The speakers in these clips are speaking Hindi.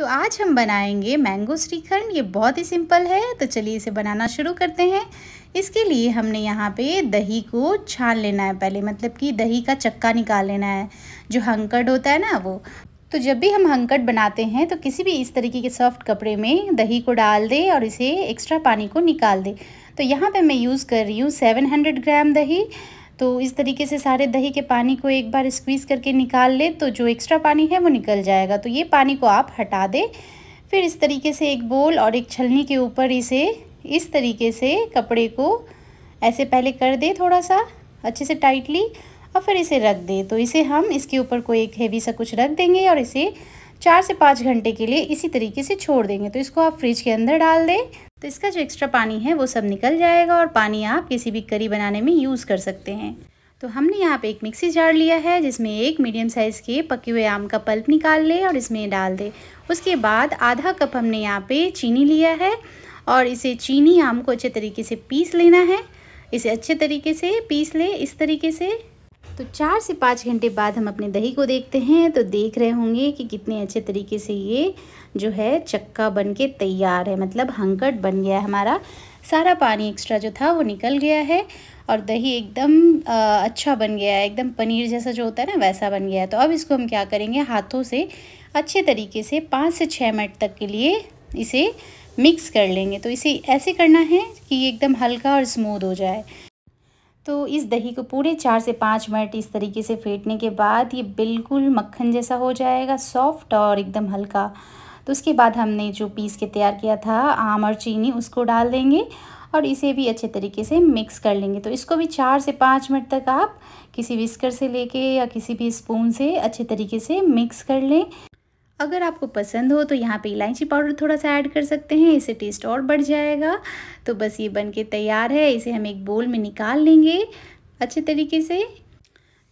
तो आज हम बनाएंगे मैंगो श्रीखंड ये बहुत ही सिंपल है तो चलिए इसे बनाना शुरू करते हैं इसके लिए हमने यहाँ पे दही को छान लेना है पहले मतलब कि दही का चक्का निकाल लेना है जो हंकड़ होता है ना वो तो जब भी हम हंकड़ बनाते हैं तो किसी भी इस तरीके के सॉफ्ट कपड़े में दही को डाल दें और इसे एक्स्ट्रा पानी को निकाल दें तो यहाँ पे मैं यूज़ कर रही हूँ 700 ग्राम दही तो इस तरीके से सारे दही के पानी को एक बार स्क्वीज़ करके निकाल लें तो जो एक्स्ट्रा पानी है वो निकल जाएगा तो ये पानी को आप हटा दें फिर इस तरीके से एक बोल और एक छलनी के ऊपर इसे इस तरीके से कपड़े को ऐसे पहले कर दे थोड़ा सा अच्छे से टाइटली और फिर इसे रख दे तो इसे हम इसके ऊपर कोई एक हेवी सा कुछ रख देंगे और इसे चार से पाँच घंटे के लिए इसी तरीके से छोड़ देंगे तो इसको आप फ्रिज के अंदर डाल दें तो इसका जो एक्स्ट्रा पानी है वो सब निकल जाएगा और पानी आप किसी भी करी बनाने में यूज़ कर सकते हैं तो हमने यहाँ पे एक मिक्सी जार लिया है जिसमें एक मीडियम साइज़ के पके हुए आम का पल्प निकाल ले और इसमें डाल दे उसके बाद आधा कप हमने यहाँ पे चीनी लिया है और इसे चीनी आम को अच्छे तरीके से पीस लेना है इसे अच्छे तरीके से पीस ले इस तरीके से तो चार से पाँच घंटे बाद हम अपने दही को देखते हैं तो देख रहे होंगे कि कितने अच्छे तरीके से ये जो है चक्का बन के तैयार है मतलब हंकट बन गया है हमारा सारा पानी एक्स्ट्रा जो था वो निकल गया है और दही एकदम अच्छा बन गया है एकदम पनीर जैसा जो होता है ना वैसा बन गया है तो अब इसको हम क्या करेंगे हाथों से अच्छे तरीके से पाँच से छः मिनट तक के लिए इसे मिक्स कर लेंगे तो इसे ऐसे करना है कि ये एकदम हल्का और स्मूद हो जाए तो इस दही को पूरे चार से पाँच मिनट इस तरीके से फेंटने के बाद ये बिल्कुल मक्खन जैसा हो जाएगा सॉफ्ट और एकदम हल्का तो उसके बाद हमने जो पीस के तैयार किया था आम और चीनी उसको डाल देंगे और इसे भी अच्छे तरीके से मिक्स कर लेंगे तो इसको भी चार से पाँच मिनट तक आप किसी विस्कर से लेके या किसी भी स्पून से अच्छे तरीके से मिक्स कर लें अगर आपको पसंद हो तो यहाँ पे इलायची पाउडर थोड़ा सा ऐड कर सकते हैं इससे टेस्ट और बढ़ जाएगा तो बस ये बन के तैयार है इसे हम एक बोल में निकाल लेंगे अच्छे तरीके से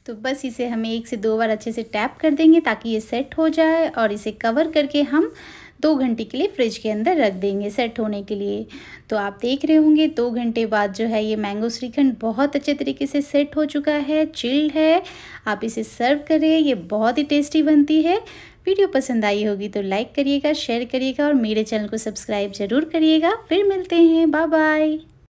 तो बस इसे हम एक से दो बार अच्छे से टैप कर देंगे ताकि ये सेट हो जाए और इसे कवर करके हम दो घंटे के लिए फ्रिज के अंदर रख देंगे सेट होने के लिए तो आप देख रहे होंगे दो घंटे बाद जो है ये मैंगो श्रीखंड बहुत अच्छे तरीके से सेट हो चुका है चिल्ड है आप इसे सर्व करें ये बहुत ही टेस्टी बनती है वीडियो पसंद आई होगी तो लाइक करिएगा शेयर करिएगा और मेरे चैनल को सब्सक्राइब ज़रूर करिएगा फिर मिलते हैं बाय बाय